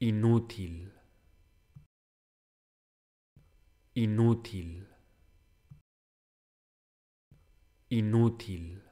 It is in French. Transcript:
inutile inutile inutile